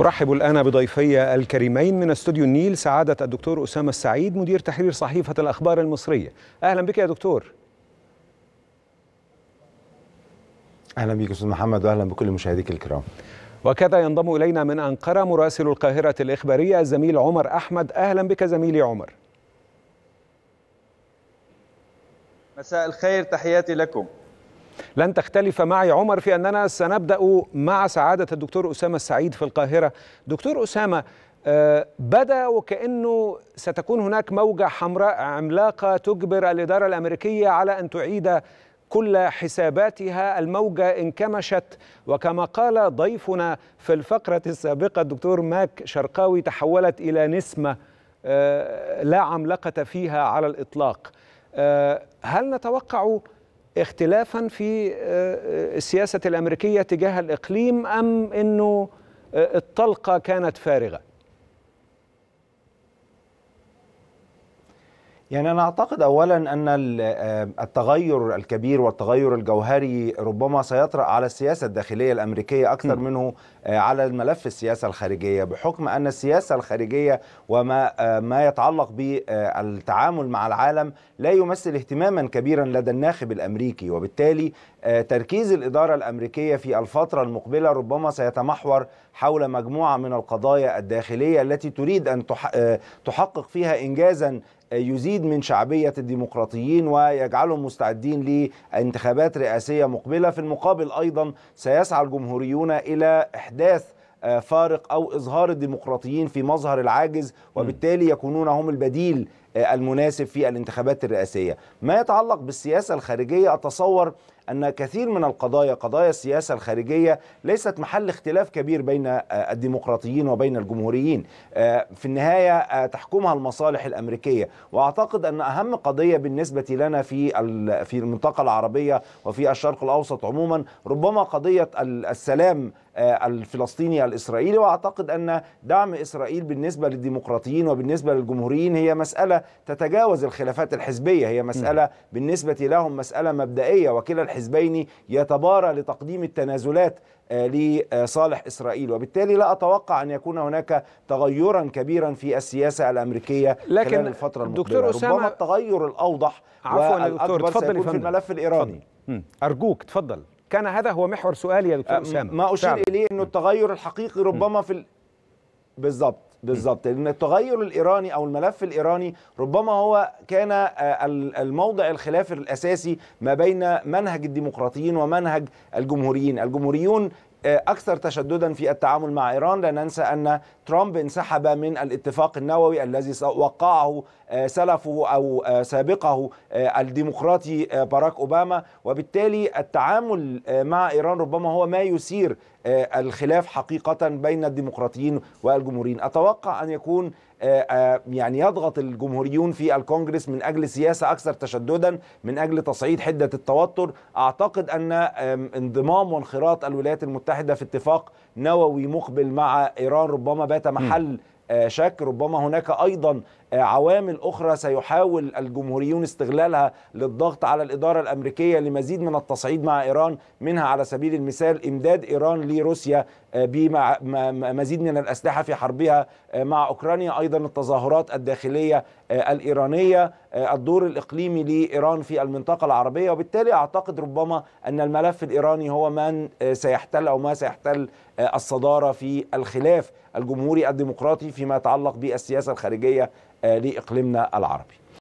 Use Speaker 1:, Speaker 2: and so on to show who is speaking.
Speaker 1: أرحب الآن بضيفي الكريمين من استوديو النيل سعادة الدكتور أسامة السعيد مدير تحرير صحيفة الأخبار المصرية أهلا بك يا دكتور
Speaker 2: أهلا بك أستاذ محمد وأهلا بكل مشاهديك الكرام
Speaker 1: وكذا ينضم إلينا من أنقرة مراسل القاهرة الإخبارية الزميل عمر أحمد أهلا بك زميلي عمر مساء الخير تحياتي لكم لن تختلف معي عمر في أننا سنبدأ مع سعادة الدكتور أسامة السعيد في القاهرة دكتور أسامة آه، بدا وكانه ستكون هناك موجه حمراء عملاقه تجبر الاداره الامريكيه على ان تعيد كل حساباتها الموجه انكمشت وكما قال ضيفنا في الفقره السابقه الدكتور ماك شرقاوي تحولت الى نسمه آه، لا عملقه فيها على الاطلاق آه، هل نتوقع اختلافا في آه، آه، السياسة الأمريكية تجاه الإقليم أم أنه آه، الطلقة كانت فارغة
Speaker 2: يعني أنا أعتقد أولا أن آه، التغير الكبير والتغير الجوهري ربما سيطرأ على السياسة الداخلية الأمريكية أكثر م. منه آه، على الملف السياسة الخارجية بحكم أن السياسة الخارجية وما آه، ما يتعلق بالتعامل مع العالم لا يمثل اهتماما كبيرا لدى الناخب الأمريكي وبالتالي تركيز الإدارة الأمريكية في الفترة المقبلة ربما سيتمحور حول مجموعة من القضايا الداخلية التي تريد أن تحقق فيها إنجازا يزيد من شعبية الديمقراطيين ويجعلهم مستعدين لانتخابات رئاسية مقبلة في المقابل أيضا سيسعى الجمهوريون إلى إحداث آه، فارق أو إظهار الديمقراطيين في مظهر العاجز وبالتالي يكونون هم البديل آه، المناسب في الانتخابات الرئاسية ما يتعلق بالسياسة الخارجية أتصور أن كثير من القضايا قضايا السياسة الخارجية ليست محل اختلاف كبير بين آه، الديمقراطيين وبين الجمهوريين آه، في النهاية تحكمها المصالح الأمريكية وأعتقد أن أهم قضية بالنسبة لنا في في المنطقة العربية وفي الشرق الأوسط عموما ربما قضية السلام الفلسطيني الإسرائيلي وأعتقد أن دعم إسرائيل بالنسبة للديمقراطيين وبالنسبة للجمهوريين هي مسألة تتجاوز الخلافات الحزبية هي مسألة م. نعم. بالنسبة لهم مسألة مبدئية وكلا الحزبين يتبارى لتقديم التنازلات آه، لصالح اسرائيل وبالتالي لا اتوقع ان يكون هناك تغيرا كبيرا في السياسه الامريكيه لكن خلال الفتره المقبله دكتور أسامة ربما التغير الاوضح عفوا يا دكتور اتفضل في الملف الايراني اتفضل. ارجوك اتفضل كان هذا هو محور سؤالي يا دكتور اسامه ما اشير اليه انه التغير الحقيقي ربما في ال... بالضبط بالظبط لان التغير الايراني او الملف الايراني ربما هو كان آه، الموضع الخلاف الاساسي ما بين منهج الديمقراطيين ومنهج الجمهوريين الجمهوريون آه، اكثر تشددا في التعامل مع ايران لا ننسى ان ترامب انسحب من الاتفاق النووي الذي وقعه آه، سلفه او آه، سابقه الديمقراطي باراك اوباما وبالتالي التعامل مع ايران ربما هو ما يثير الخلاف حقيقه بين الديمقراطيين والجمهوريين اتوقع ان يكون آه، آه، يعني يضغط الجمهوريون في الكونجرس من اجل سياسه اكثر تشددا من اجل تصعيد حده التوتر اعتقد ان انضمام وانخراط الولايات المتحده في اتفاق نووي مقبل مع ايران ربما بات محل آه، شك ربما هناك ايضا عوامل اخرى سيحاول الجمهوريون استغلالها للضغط على الاداره الامريكيه لمزيد من التصعيد مع ايران منها على سبيل المثال امداد ايران لروسيا آه، بمزيد من الأسلحة في حربها آه، مع أوكرانيا أيضا التظاهرات الداخلية آه، الإيرانية الدور الإقليمي لإيران في المنطقة العربية وبالتالي أعتقد ربما أن الملف الإيراني هو من سيحتل أو ما سيحتل الصدارة في الخلاف الجمهوري الديمقراطي فيما يتعلق بالسياسة الخارجية لإقليمنا العربي